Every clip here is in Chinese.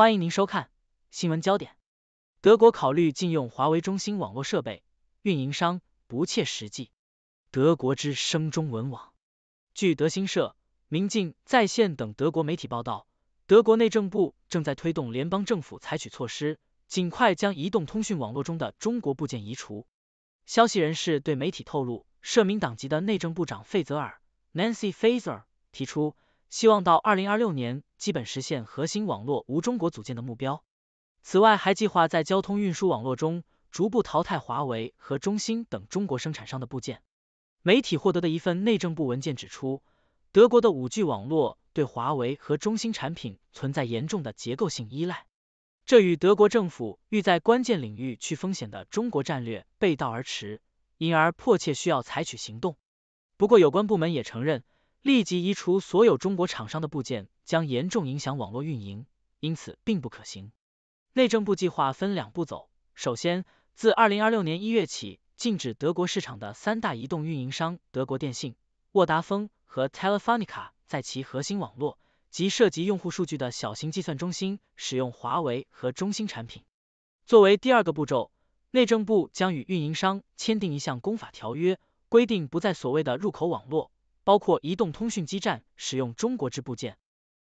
欢迎您收看新闻焦点。德国考虑禁用华为、中兴网络设备，运营商不切实际。德国之声中文网，据德新社、民进在线等德国媒体报道，德国内政部正在推动联邦政府采取措施，尽快将移动通讯网络中的中国部件移除。消息人士对媒体透露，社民党籍的内政部长费泽尔 （Nancy Faer） 提出。希望到二零二六年基本实现核心网络无中国组件的目标。此外，还计划在交通运输网络中逐步淘汰华为和中兴等中国生产商的部件。媒体获得的一份内政部文件指出，德国的五 G 网络对华为和中兴产品存在严重的结构性依赖，这与德国政府欲在关键领域去风险的中国战略背道而驰，因而迫切需要采取行动。不过，有关部门也承认。立即移除所有中国厂商的部件将严重影响网络运营，因此并不可行。内政部计划分两步走，首先自二零二六年一月起，禁止德国市场的三大移动运营商德国电信、沃达丰和 t e l e f o n i c a 在其核心网络及涉及用户数据的小型计算中心使用华为和中兴产品。作为第二个步骤，内政部将与运营商签订一项公法条约，规定不在所谓的入口网络。包括移动通讯基站使用中国制部件，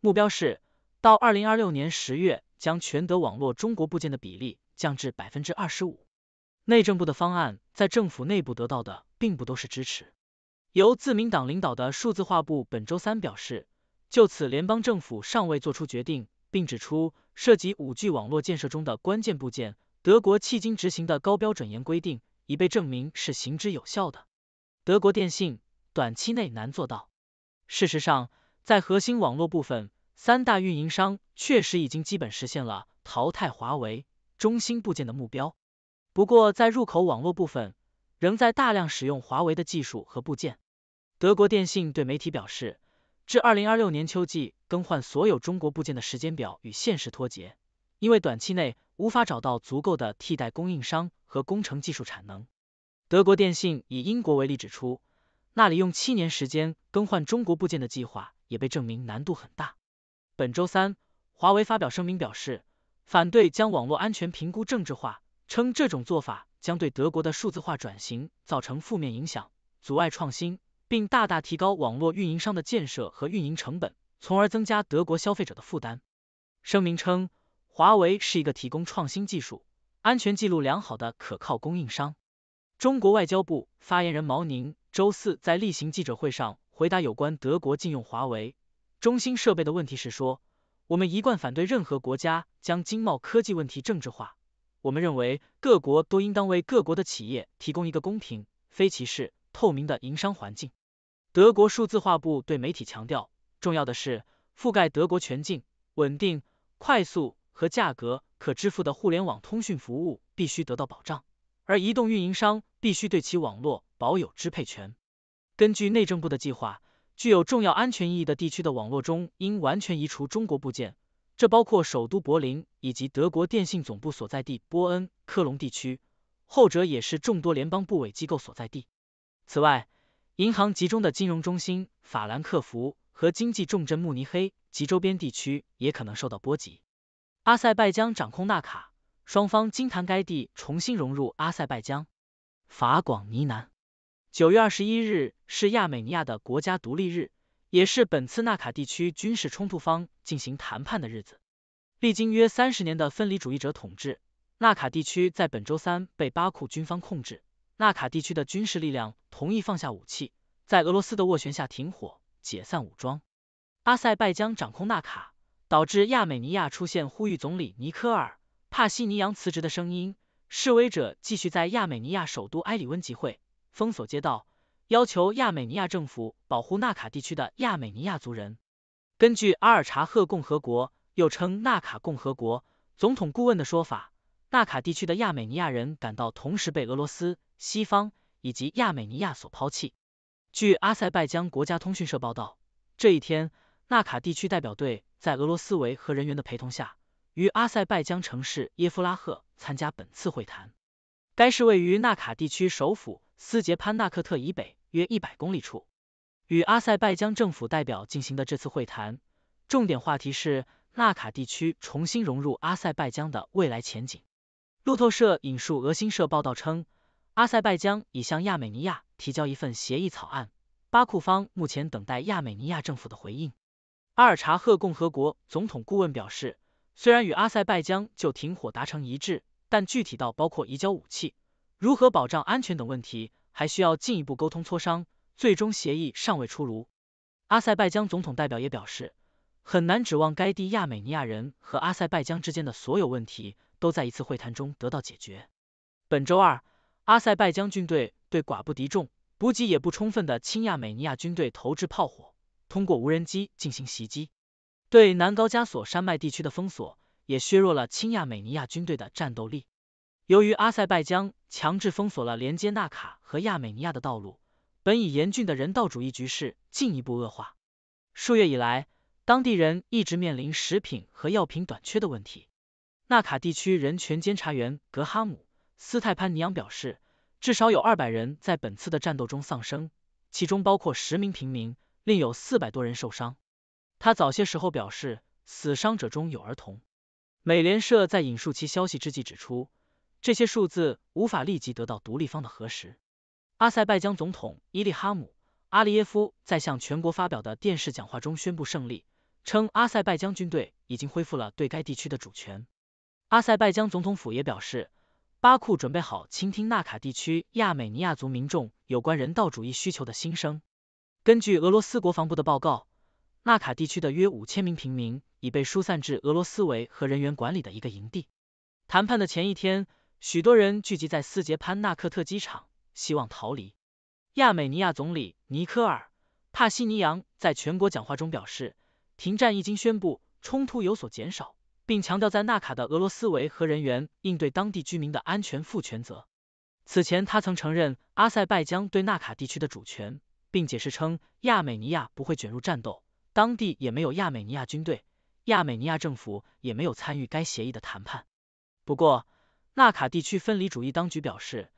目标是到二零二六年十月将全德网络中国部件的比例降至百分之二十五。内政部的方案在政府内部得到的并不都是支持。由自民党领导的数字化部本周三表示，就此联邦政府尚未做出决定，并指出涉及五 G 网络建设中的关键部件，德国迄今执行的高标准严规定已被证明是行之有效的。德国电信。短期内难做到。事实上，在核心网络部分，三大运营商确实已经基本实现了淘汰华为中兴部件的目标。不过，在入口网络部分，仍在大量使用华为的技术和部件。德国电信对媒体表示，至二零二六年秋季更换所有中国部件的时间表与现实脱节，因为短期内无法找到足够的替代供应商和工程技术产能。德国电信以英国为例指出。那里用七年时间更换中国部件的计划也被证明难度很大。本周三，华为发表声明表示，反对将网络安全评估政治化，称这种做法将对德国的数字化转型造成负面影响，阻碍创新，并大大提高网络运营商的建设和运营成本，从而增加德国消费者的负担。声明称，华为是一个提供创新技术、安全记录良好的可靠供应商。中国外交部发言人毛宁周四在例行记者会上回答有关德国禁用华为、中兴设备的问题时说：“我们一贯反对任何国家将经贸科技问题政治化。我们认为各国都应当为各国的企业提供一个公平、非歧视、透明的营商环境。”德国数字化部对媒体强调，重要的是覆盖德国全境、稳定、快速和价格可支付的互联网通讯服务必须得到保障。而移动运营商必须对其网络保有支配权。根据内政部的计划，具有重要安全意义的地区的网络中应完全移除中国部件，这包括首都柏林以及德国电信总部所在地波恩、科隆地区，后者也是众多联邦部委机构所在地。此外，银行集中的金融中心法兰克福和经济重镇慕尼黑及周边地区也可能受到波及。阿塞拜疆掌控纳卡。双方金谈该地重新融入阿塞拜疆。法广尼南，九月二十一日是亚美尼亚的国家独立日，也是本次纳卡地区军事冲突方进行谈判的日子。历经约三十年的分离主义者统治，纳卡地区在本周三被巴库军方控制。纳卡地区的军事力量同意放下武器，在俄罗斯的斡旋下停火、解散武装。阿塞拜疆掌控纳卡，导致亚美尼亚出现呼吁总理尼科尔。帕西尼扬辞职的声音，示威者继续在亚美尼亚首都埃里温集会，封锁街道，要求亚美尼亚政府保护纳卡地区的亚美尼亚族人。根据阿尔察赫共和国（又称纳卡共和国）总统顾问的说法，纳卡地区的亚美尼亚人感到同时被俄罗斯、西方以及亚美尼亚所抛弃。据阿塞拜疆国家通讯社报道，这一天，纳卡地区代表队在俄罗斯维和人员的陪同下。于阿塞拜疆城市耶夫拉赫参加本次会谈，该市位于纳卡地区首府斯捷潘纳克特以北约一百公里处。与阿塞拜疆政府代表进行的这次会谈，重点话题是纳卡地区重新融入阿塞拜疆的未来前景。路透社引述俄新社报道称，阿塞拜疆已向亚美尼亚提交一份协议草案，巴库方目前等待亚美尼亚政府的回应。阿尔察赫共和国总统顾问表示。虽然与阿塞拜疆就停火达成一致，但具体到包括移交武器、如何保障安全等问题，还需要进一步沟通磋商，最终协议尚未出炉。阿塞拜疆总统代表也表示，很难指望该地亚美尼亚人和阿塞拜疆之间的所有问题都在一次会谈中得到解决。本周二，阿塞拜疆军队对寡不敌众、补给也不充分的亲亚美尼亚军队投掷炮火，通过无人机进行袭击。对南高加索山脉地区的封锁也削弱了亲亚美尼亚军队的战斗力。由于阿塞拜疆强制封锁了连接纳卡和亚美尼亚的道路，本已严峻的人道主义局势进一步恶化。数月以来，当地人一直面临食品和药品短缺的问题。纳卡地区人权监察员格哈姆·斯泰潘尼昂表示，至少有二百人在本次的战斗中丧生，其中包括十名平民，另有四百多人受伤。他早些时候表示，死伤者中有儿童。美联社在引述其消息之际指出，这些数字无法立即得到独立方的核实。阿塞拜疆总统伊利哈姆·阿利耶夫在向全国发表的电视讲话中宣布胜利，称阿塞拜疆军队已经恢复了对该地区的主权。阿塞拜疆总统府也表示，巴库准备好倾听纳卡地区亚美尼亚族民众有关人道主义需求的心声。根据俄罗斯国防部的报告。纳卡地区的约五千名平民已被疏散至俄罗斯维和人员管理的一个营地。谈判的前一天，许多人聚集在斯捷潘纳克特机场，希望逃离。亚美尼亚总理尼科尔·帕西尼扬在全国讲话中表示，停战一经宣布，冲突有所减少，并强调在纳卡的俄罗斯维和人员应对当地居民的安全负全责。此前，他曾承认阿塞拜疆对纳卡地区的主权，并解释称亚美尼亚不会卷入战斗。当地也没有亚美尼亚军队，亚美尼亚政府也没有参与该协议的谈判。不过，纳卡地区分离主义当局表示，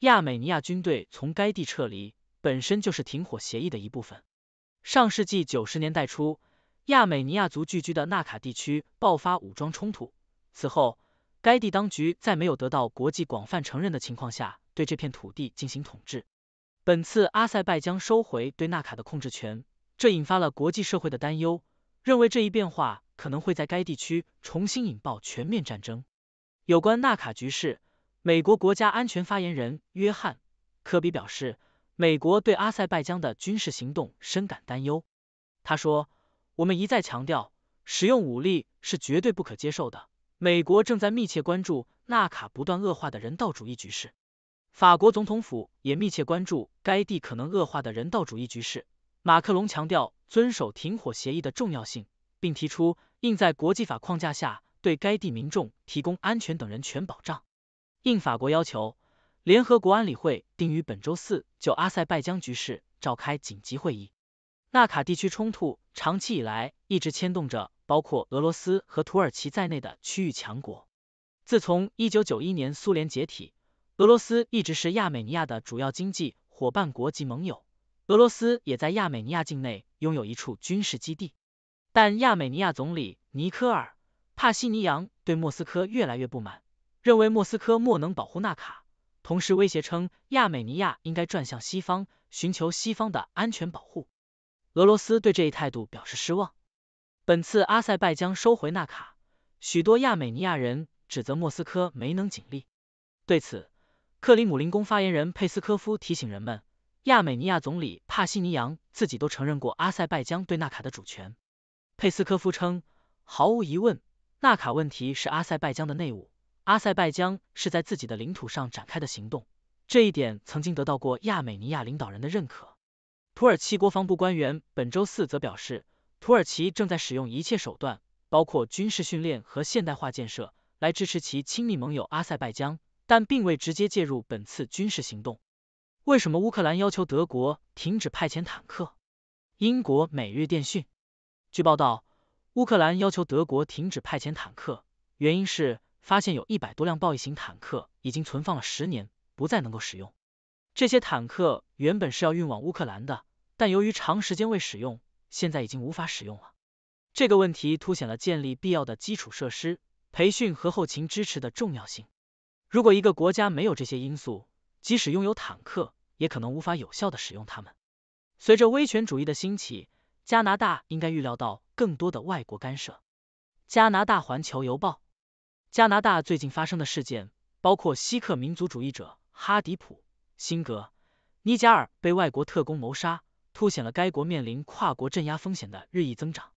亚美尼亚军队从该地撤离本身就是停火协议的一部分。上世纪九十年代初，亚美尼亚族聚居的纳卡地区爆发武装冲突，此后该地当局在没有得到国际广泛承认的情况下对这片土地进行统治。本次阿塞拜疆收回对纳卡的控制权。这引发了国际社会的担忧，认为这一变化可能会在该地区重新引爆全面战争。有关纳卡局势，美国国家安全发言人约翰·科比表示，美国对阿塞拜疆的军事行动深感担忧。他说：“我们一再强调，使用武力是绝对不可接受的。美国正在密切关注纳卡不断恶化的人道主义局势。法国总统府也密切关注该地可能恶化的人道主义局势。”马克龙强调遵守停火协议的重要性，并提出应在国际法框架下对该地民众提供安全等人权保障。应法国要求，联合国安理会定于本周四就阿塞拜疆局势召开紧急会议。纳卡地区冲突长期以来一直牵动着包括俄罗斯和土耳其在内的区域强国。自从一九九一年苏联解体，俄罗斯一直是亚美尼亚的主要经济伙伴国及盟友。俄罗斯也在亚美尼亚境内拥有一处军事基地，但亚美尼亚总理尼科尔·帕西尼扬对莫斯科越来越不满，认为莫斯科莫能保护纳卡，同时威胁称亚美尼亚应该转向西方，寻求西方的安全保护。俄罗斯对这一态度表示失望。本次阿塞拜疆收回纳卡，许多亚美尼亚人指责莫斯科没能尽力，对此，克里姆林宫发言人佩斯科夫提醒人们。亚美尼亚总理帕西尼扬自己都承认过阿塞拜疆对纳卡的主权。佩斯科夫称，毫无疑问，纳卡问题是阿塞拜疆的内务，阿塞拜疆是在自己的领土上展开的行动，这一点曾经得到过亚美尼亚领导人的认可。土耳其国防部官员本周四则表示，土耳其正在使用一切手段，包括军事训练和现代化建设，来支持其亲密盟友阿塞拜疆，但并未直接介入本次军事行动。为什么乌克兰要求德国停止派遣坦克？英国《每日电讯》据报道，乌克兰要求德国停止派遣坦克，原因是发现有一百多辆豹一型坦克已经存放了十年，不再能够使用。这些坦克原本是要运往乌克兰的，但由于长时间未使用，现在已经无法使用了。这个问题凸显了建立必要的基础设施、培训和后勤支持的重要性。如果一个国家没有这些因素，即使拥有坦克，也可能无法有效的使用它们。随着威权主义的兴起，加拿大应该预料到更多的外国干涉。加拿大环球邮报：加拿大最近发生的事件包括锡克民族主义者哈迪普·辛格·尼贾尔被外国特工谋杀，凸显了该国面临跨国镇压风险的日益增长。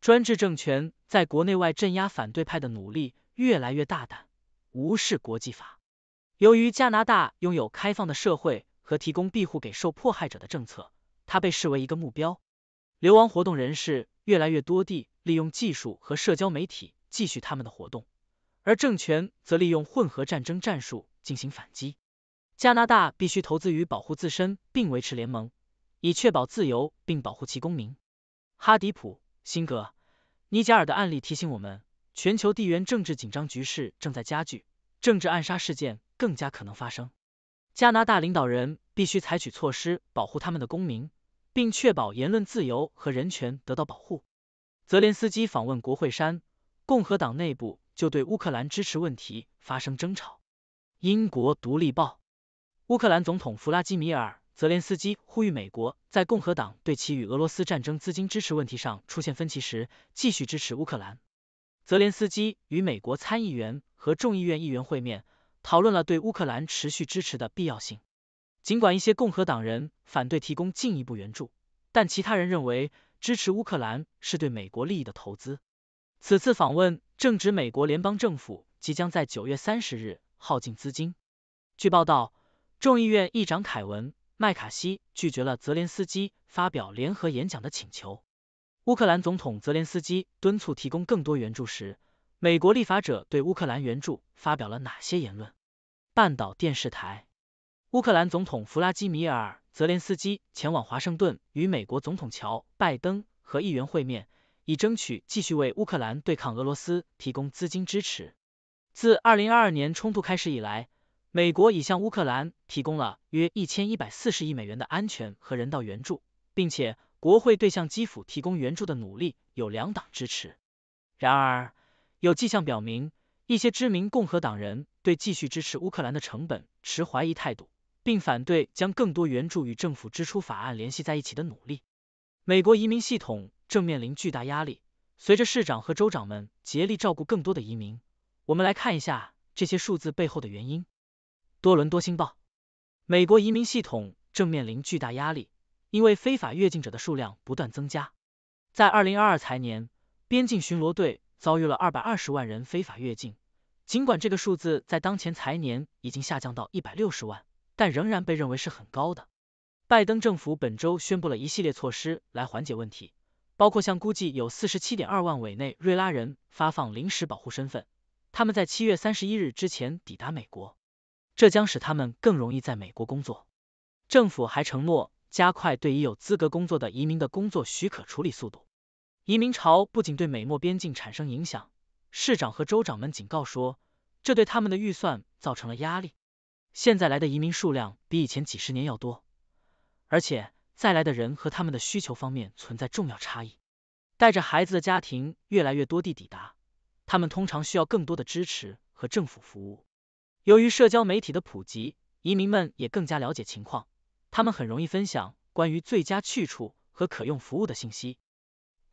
专制政权在国内外镇压反对派的努力越来越大胆，无视国际法。由于加拿大拥有开放的社会，和提供庇护给受迫害者的政策，它被视为一个目标。流亡活动人士越来越多地利用技术和社交媒体继续他们的活动，而政权则利用混合战争战术进行反击。加拿大必须投资于保护自身并维持联盟，以确保自由并保护其公民。哈迪普·辛格·尼贾尔的案例提醒我们，全球地缘政治紧张局势正在加剧，政治暗杀事件更加可能发生。加拿大领导人必须采取措施保护他们的公民，并确保言论自由和人权得到保护。泽连斯基访问国会山，共和党内部就对乌克兰支持问题发生争吵。英国《独立报》，乌克兰总统弗拉基米尔·泽连斯基呼吁美国在共和党对其与俄罗斯战争资金支持问题上出现分歧时，继续支持乌克兰。泽连斯基与美国参议员和众议院议员会面。讨论了对乌克兰持续支持的必要性，尽管一些共和党人反对提供进一步援助，但其他人认为支持乌克兰是对美国利益的投资。此次访问正值美国联邦政府即将在九月三十日耗尽资金。据报道，众议院议长凯文·麦卡锡拒绝了泽连斯基发表联合演讲的请求。乌克兰总统泽连斯基敦促提供更多援助时。美国立法者对乌克兰援助发表了哪些言论？半岛电视台，乌克兰总统弗拉基米尔·泽连斯基前往华盛顿与美国总统乔·拜登和议员会面，以争取继续为乌克兰对抗俄罗斯提供资金支持。自二零二二年冲突开始以来，美国已向乌克兰提供了约一千一百四十亿美元的安全和人道援助，并且国会对向基辅提供援助的努力有两党支持。然而，有迹象表明，一些知名共和党人对继续支持乌克兰的成本持怀疑态度，并反对将更多援助与政府支出法案联系在一起的努力。美国移民系统正面临巨大压力，随着市长和州长们竭力照顾更多的移民，我们来看一下这些数字背后的原因。多伦多星报：美国移民系统正面临巨大压力，因为非法越境者的数量不断增加。在二零二二财年，边境巡逻队。遭遇了二百二十万人非法越境，尽管这个数字在当前财年已经下降到一百六十万，但仍然被认为是很高的。拜登政府本周宣布了一系列措施来缓解问题，包括向估计有四十七点二万委内瑞拉人发放临时保护身份，他们在七月三十一日之前抵达美国，这将使他们更容易在美国工作。政府还承诺加快对已有资格工作的移民的工作许可处理速度。移民潮不仅对美墨边境产生影响，市长和州长们警告说，这对他们的预算造成了压力。现在来的移民数量比以前几十年要多，而且再来的人和他们的需求方面存在重要差异。带着孩子的家庭越来越多地抵达，他们通常需要更多的支持和政府服务。由于社交媒体的普及，移民们也更加了解情况，他们很容易分享关于最佳去处和可用服务的信息。